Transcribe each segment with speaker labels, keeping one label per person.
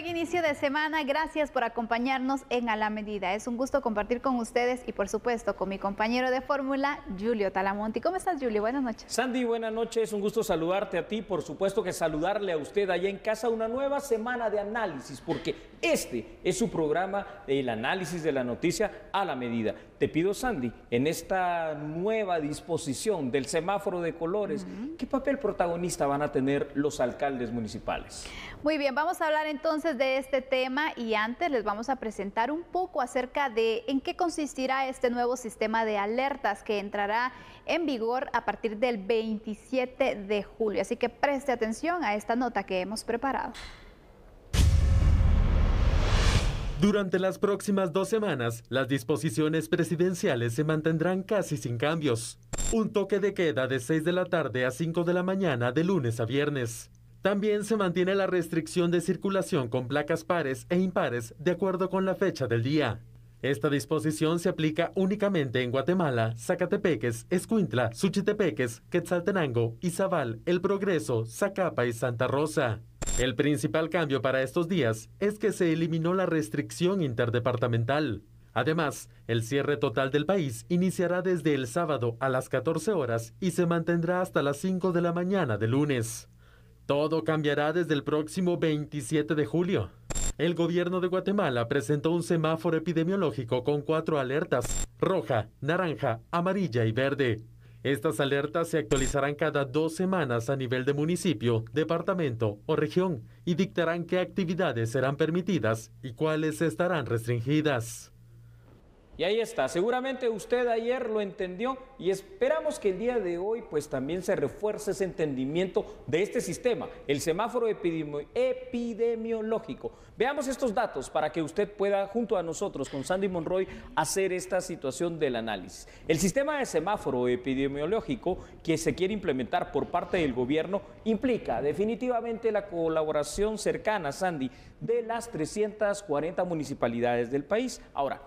Speaker 1: buen inicio de semana. Gracias por acompañarnos en A la Medida. Es un gusto compartir con ustedes y, por supuesto, con mi compañero de fórmula, Julio Talamonti. ¿Cómo estás, Julio? Buenas noches.
Speaker 2: Sandy, buenas noches. Es Un gusto saludarte a ti. Por supuesto que saludarle a usted allá en casa una nueva semana de análisis, porque este es su programa el análisis de la noticia a la medida. Te pido, Sandy, en esta nueva disposición del semáforo de colores, ¿qué papel protagonista van a tener los alcaldes municipales?
Speaker 1: Muy bien, vamos a hablar entonces de este tema y antes les vamos a presentar un poco acerca de en qué consistirá este nuevo sistema de alertas que entrará en vigor a partir del 27 de julio. Así que preste atención a esta nota que hemos preparado.
Speaker 3: Durante las próximas dos semanas, las disposiciones presidenciales se mantendrán casi sin cambios. Un toque de queda de 6 de la tarde a 5 de la mañana de lunes a viernes. También se mantiene la restricción de circulación con placas pares e impares de acuerdo con la fecha del día. Esta disposición se aplica únicamente en Guatemala, Zacatepeques, Escuintla, Suchitepeques, Quetzaltenango, Izabal, El Progreso, Zacapa y Santa Rosa. El principal cambio para estos días es que se eliminó la restricción interdepartamental. Además, el cierre total del país iniciará desde el sábado a las 14 horas y se mantendrá hasta las 5 de la mañana de lunes. Todo cambiará desde el próximo 27 de julio. El gobierno de Guatemala presentó un semáforo epidemiológico con cuatro alertas, roja, naranja, amarilla y verde. Estas alertas se actualizarán cada dos semanas a nivel de municipio, departamento o región y dictarán qué actividades serán permitidas y cuáles estarán restringidas. Y ahí está, seguramente usted ayer lo entendió
Speaker 2: y esperamos que el día de hoy pues también se refuerce ese entendimiento de este sistema, el semáforo epidemiológico. Veamos estos datos para que usted pueda junto a nosotros con Sandy Monroy hacer esta situación del análisis. El sistema de semáforo epidemiológico que se quiere implementar por parte del gobierno implica definitivamente la colaboración cercana, Sandy, de las 340 municipalidades del país. Ahora,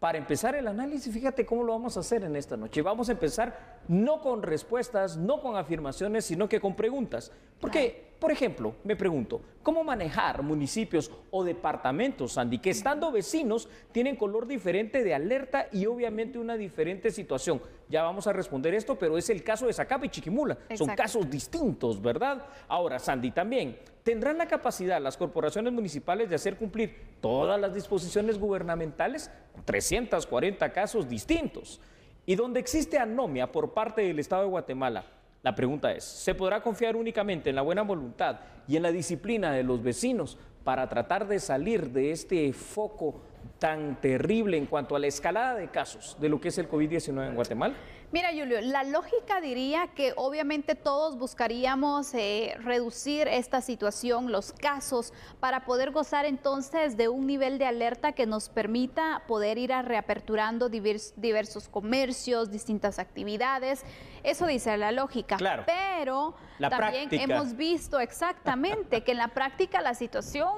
Speaker 2: para empezar el análisis, fíjate cómo lo vamos a hacer en esta noche. Vamos a empezar no con respuestas, no con afirmaciones, sino que con preguntas. Porque por ejemplo, me pregunto, ¿cómo manejar municipios o departamentos, Sandy, que estando vecinos tienen color diferente de alerta y obviamente una diferente situación? Ya vamos a responder esto, pero es el caso de Zacapa y Chiquimula. Son casos distintos, ¿verdad? Ahora, Sandy, también, ¿tendrán la capacidad las corporaciones municipales de hacer cumplir todas las disposiciones gubernamentales? 340 casos distintos. Y donde existe anomia por parte del Estado de Guatemala, la pregunta es, ¿se podrá confiar únicamente en la buena voluntad y en la disciplina de los vecinos para tratar de salir de este foco tan terrible en cuanto a la escalada de casos de lo que es el COVID-19 en Guatemala?
Speaker 1: Mira, Julio, la lógica diría que obviamente todos buscaríamos eh, reducir esta situación, los casos, para poder gozar entonces de un nivel de alerta que nos permita poder ir reaperturando diversos comercios, distintas actividades. Eso dice la lógica. Pero también hemos visto exactamente que en la práctica la situación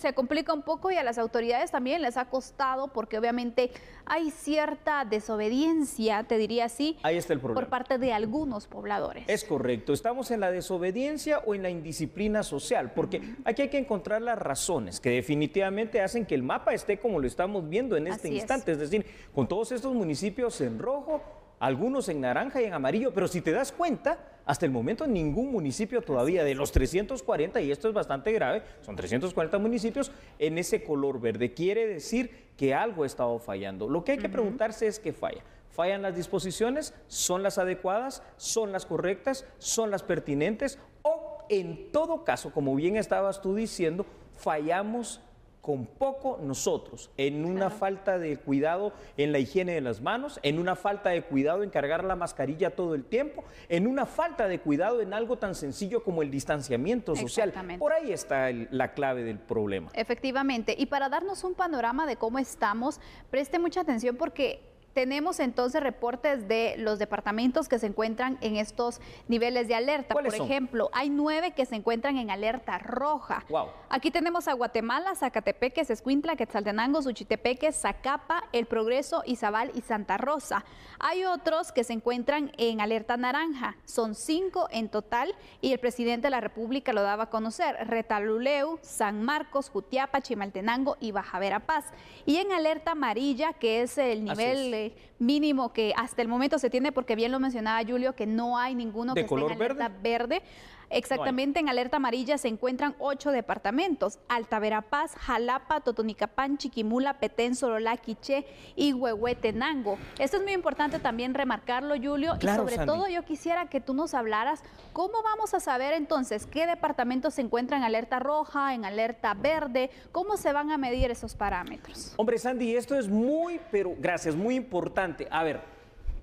Speaker 1: se complica un poco y a las autoridades también les ha costado porque obviamente hay cierta desobediencia, te diría así, Ahí está por parte de algunos pobladores.
Speaker 2: Es correcto, estamos en la desobediencia o en la indisciplina social, porque aquí hay que encontrar las razones que definitivamente hacen que el mapa esté como lo estamos viendo en este instante, es decir, con todos estos municipios en rojo algunos en naranja y en amarillo, pero si te das cuenta, hasta el momento ningún municipio todavía de los 340, y esto es bastante grave, son 340 municipios en ese color verde. Quiere decir que algo ha estado fallando. Lo que hay que preguntarse es qué falla. ¿Fallan las disposiciones? ¿Son las adecuadas? ¿Son las correctas? ¿Son las pertinentes? O en todo caso, como bien estabas tú diciendo, fallamos con poco nosotros, en una falta de cuidado en la higiene de las manos, en una falta de cuidado en cargar la mascarilla todo el tiempo, en una falta de cuidado en algo tan sencillo como el distanciamiento social. Por ahí está la clave del problema.
Speaker 1: Efectivamente, y para darnos un panorama de cómo estamos, preste mucha atención porque tenemos entonces reportes de los departamentos que se encuentran en estos niveles de alerta. Por ejemplo, hay nueve que se encuentran en alerta roja. Wow. Aquí tenemos a Guatemala, Zacatepeque, Escuintla, Quetzaltenango, Suchitepeque, Zacapa, El Progreso, Izabal y Santa Rosa. Hay otros que se encuentran en alerta naranja. Son cinco en total y el presidente de la República lo daba a conocer. Retaluleu, San Marcos, Jutiapa, Chimaltenango y Baja Verapaz. Y en alerta amarilla, que es el nivel mínimo que hasta el momento se tiene, porque bien lo mencionaba Julio, que no hay ninguno que color esté en alerta verde. verde. Exactamente, en alerta amarilla se encuentran ocho departamentos, Alta Verapaz, Jalapa, Totonicapán, Chiquimula, Petén, Sololá, Quiché y Huehuetenango. Esto es muy importante también remarcarlo, Julio, y sobre todo yo quisiera que tú nos hablaras cómo vamos a saber entonces qué departamentos se encuentran en alerta roja, en alerta verde, cómo se van a medir esos parámetros.
Speaker 2: Hombre, Sandy, esto es muy, pero gracias, muy importante. A ver,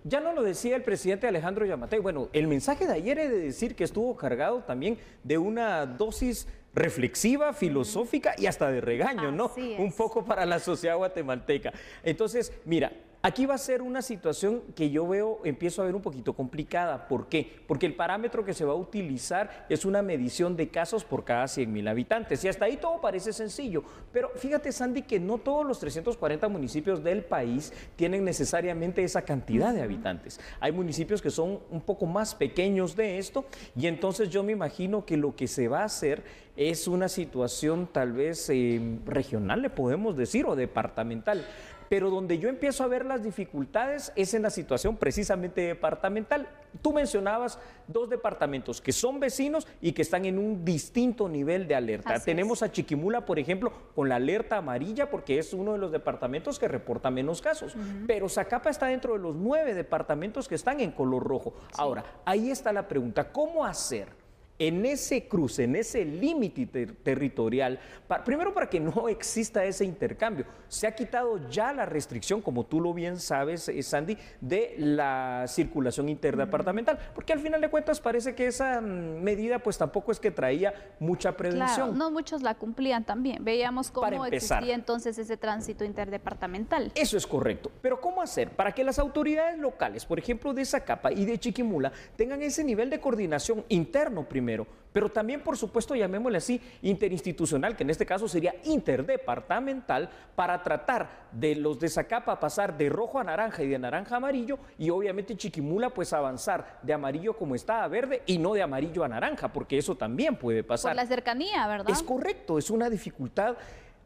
Speaker 2: ya no lo decía el presidente Alejandro Yamate. Bueno, el mensaje de ayer es de decir que estuvo cargado también de una dosis reflexiva, filosófica y hasta de regaño, ¿no? Un poco para la sociedad guatemalteca. Entonces, mira, Aquí va a ser una situación que yo veo, empiezo a ver un poquito complicada. ¿Por qué? Porque el parámetro que se va a utilizar es una medición de casos por cada 100.000 habitantes. Y hasta ahí todo parece sencillo. Pero fíjate, Sandy, que no todos los 340 municipios del país tienen necesariamente esa cantidad de habitantes. Hay municipios que son un poco más pequeños de esto. Y entonces yo me imagino que lo que se va a hacer es una situación tal vez eh, regional, le podemos decir, o departamental. Pero donde yo empiezo a ver las dificultades es en la situación precisamente departamental. Tú mencionabas dos departamentos que son vecinos y que están en un distinto nivel de alerta. Tenemos a Chiquimula, por ejemplo, con la alerta amarilla porque es uno de los departamentos que reporta menos casos. Pero Zacapa está dentro de los nueve departamentos que están en color rojo. Ahora, ahí está la pregunta, ¿cómo hacer? en ese cruce, en ese límite territorial, primero para que no exista ese intercambio. Se ha quitado ya la restricción, como tú lo bien sabes, eh, Sandy, de la circulación interdepartamental, porque al final de cuentas parece que esa mm, medida pues tampoco es que traía mucha prevención. Claro, no
Speaker 1: muchos la cumplían también. Veíamos cómo existía entonces ese tránsito interdepartamental.
Speaker 2: Eso es correcto. Pero ¿cómo hacer para que las autoridades locales, por ejemplo, de Zacapa y de Chiquimula, tengan ese nivel de coordinación interno primero? pero también, por supuesto, llamémosle así, interinstitucional, que en este caso sería interdepartamental, para tratar de los de Zacapa pasar de rojo a naranja y de naranja a amarillo, y obviamente Chiquimula pues avanzar de amarillo como está a verde y no de amarillo a naranja, porque eso también puede pasar. Por la
Speaker 1: cercanía, ¿verdad? Es
Speaker 2: correcto, es una dificultad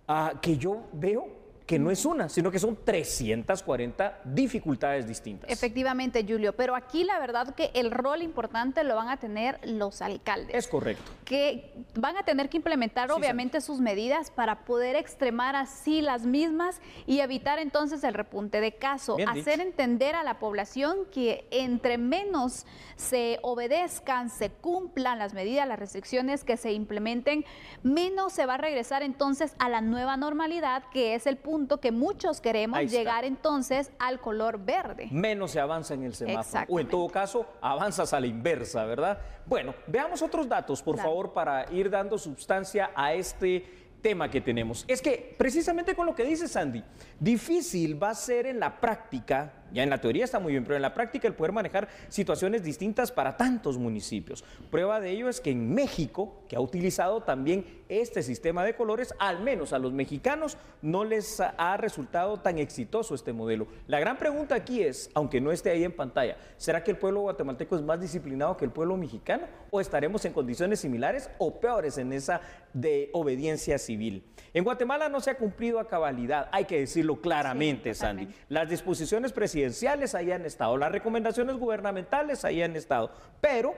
Speaker 2: ah, que yo veo que no es una, sino que son 340 dificultades distintas.
Speaker 1: Efectivamente, Julio, pero aquí la verdad que el rol importante lo van a tener los alcaldes. Es correcto. Que van a tener que implementar obviamente sus medidas para poder extremar así las mismas y evitar entonces el repunte de caso, hacer entender a la población que entre menos se obedezcan, se cumplan las medidas, las restricciones que se implementen, menos se va a regresar entonces a la nueva normalidad que es el punto que muchos queremos llegar entonces al color verde.
Speaker 2: Menos se avanza en el semáforo. O en todo caso, avanzas a la inversa, ¿verdad? Bueno, veamos otros datos, por favor, para ir dando sustancia a este tema que tenemos. Es que precisamente con lo que dice Sandy, difícil va a ser en la práctica ya en la teoría está muy bien, pero en la práctica el poder manejar situaciones distintas para tantos municipios. Prueba de ello es que en México, que ha utilizado también este sistema de colores, al menos a los mexicanos no les ha resultado tan exitoso este modelo. La gran pregunta aquí es, aunque no esté ahí en pantalla, ¿será que el pueblo guatemalteco es más disciplinado que el pueblo mexicano o estaremos en condiciones similares o peores en esa de obediencia civil? En Guatemala no se ha cumplido a cabalidad, hay que decirlo claramente, Sandy. Las disposiciones presidenciales Hayan han estado, las recomendaciones gubernamentales ahí han estado, pero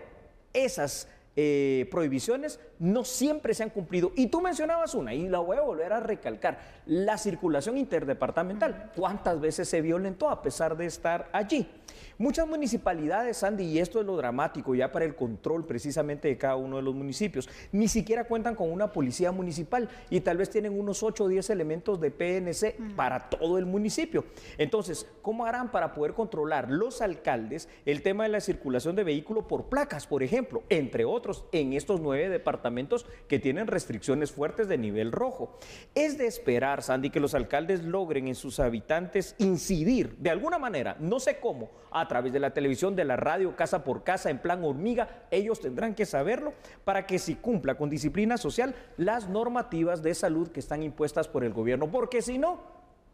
Speaker 2: esas eh, prohibiciones no siempre se han cumplido. Y tú mencionabas una, y la voy a volver a recalcar, la circulación interdepartamental. ¿Cuántas veces se violentó a pesar de estar allí? Muchas municipalidades, Sandy, y esto es lo dramático ya para el control precisamente de cada uno de los municipios, ni siquiera cuentan con una policía municipal y tal vez tienen unos 8 o 10 elementos de PNC mm. para todo el municipio. Entonces, ¿cómo harán para poder controlar los alcaldes el tema de la circulación de vehículos por placas, por ejemplo, entre otros, en estos nueve departamentos que tienen restricciones fuertes de nivel rojo? Es de esperar, Sandy, que los alcaldes logren en sus habitantes incidir de alguna manera, no sé cómo, a a través de la televisión, de la radio, casa por casa, en plan hormiga. Ellos tendrán que saberlo para que si cumpla con disciplina social las normativas de salud que están impuestas por el gobierno, porque si no,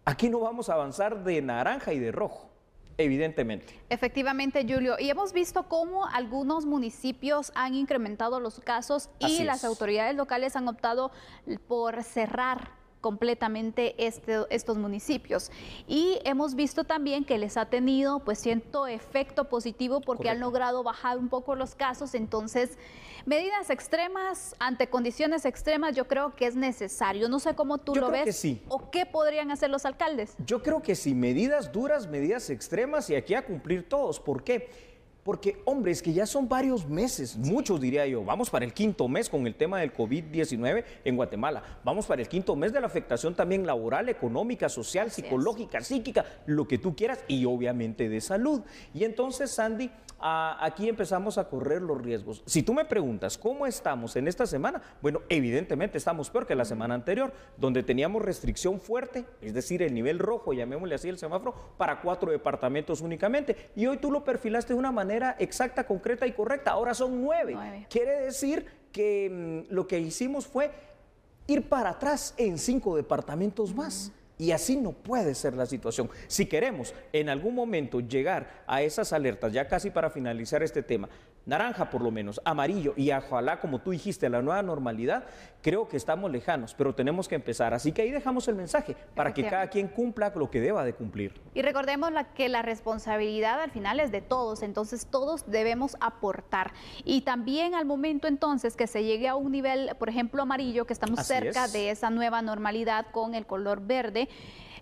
Speaker 2: aquí no vamos a avanzar de naranja y de rojo evidentemente.
Speaker 1: Efectivamente, Julio. Y hemos visto cómo algunos municipios han incrementado los casos y las autoridades locales han optado por cerrar completamente este, estos municipios. Y hemos visto también que les ha tenido pues cierto efecto positivo porque han logrado bajar un poco los casos. Entonces, medidas extremas ante condiciones extremas yo creo que es necesario. No sé cómo tú lo ves sí. o qué podrían hacer los alcaldes.
Speaker 2: Yo creo que sí, medidas duras, medidas extremas y aquí a cumplir todos. ¿Por qué? Porque, hombre, es que ya son varios meses, muchos diría yo, vamos para el quinto mes con el tema del COVID-19 en Guatemala, vamos para el quinto mes de la afectación también laboral, económica, social, psicológica, psíquica, lo que tú quieras y obviamente de salud. Y entonces, Sandy, aquí empezamos a correr los riesgos. Si tú me preguntas cómo estamos en esta semana, bueno, evidentemente estamos peor que la semana anterior, donde teníamos restricción fuerte, es decir, el nivel rojo, llamémosle así el semáforo, para cuatro departamentos únicamente. Y hoy tú lo perfilaste de una manera exacta, concreta y correcta. Ahora son nueve. Quiere decir que mm, lo que hicimos fue ir para atrás en cinco departamentos más. Y así no puede ser la situación. Si queremos en algún momento llegar a esas alertas, ya casi para finalizar este tema, naranja por lo menos, amarillo y ojalá como tú dijiste, la nueva normalidad, creo que estamos lejanos, pero tenemos que empezar. Así que ahí dejamos el mensaje para que cada quien cumpla lo que deba de cumplir.
Speaker 1: Y recordemos que la responsabilidad al final es de todos, entonces todos debemos aportar. Y también al momento entonces que se llegue a un nivel, por ejemplo, amarillo, que estamos cerca de esa nueva normalidad con el color verde,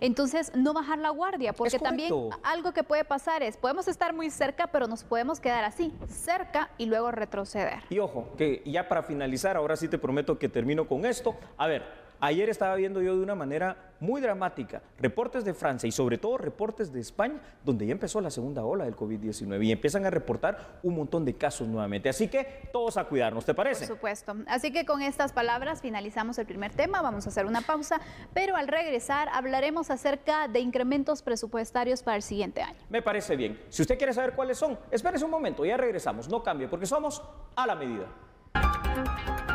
Speaker 1: entonces, no bajar la guardia, porque también algo que puede pasar es, podemos estar muy cerca, pero nos podemos quedar así, cerca y luego retroceder.
Speaker 2: Y ojo, que ya para finalizar, ahora sí te prometo que termino con esto. A ver, Ayer estaba viendo yo de una manera muy dramática reportes de Francia y sobre todo reportes de España, donde ya empezó la segunda ola del COVID-19 y empiezan a reportar un montón de casos nuevamente. Así que todos a cuidarnos, ¿te parece? Por
Speaker 1: supuesto. Así que con estas palabras finalizamos el primer tema, vamos a hacer una pausa, pero al regresar hablaremos acerca de incrementos presupuestarios para el siguiente año.
Speaker 2: Me parece bien. Si usted quiere saber cuáles son, espérese un momento, ya regresamos, no cambie, porque somos a la medida.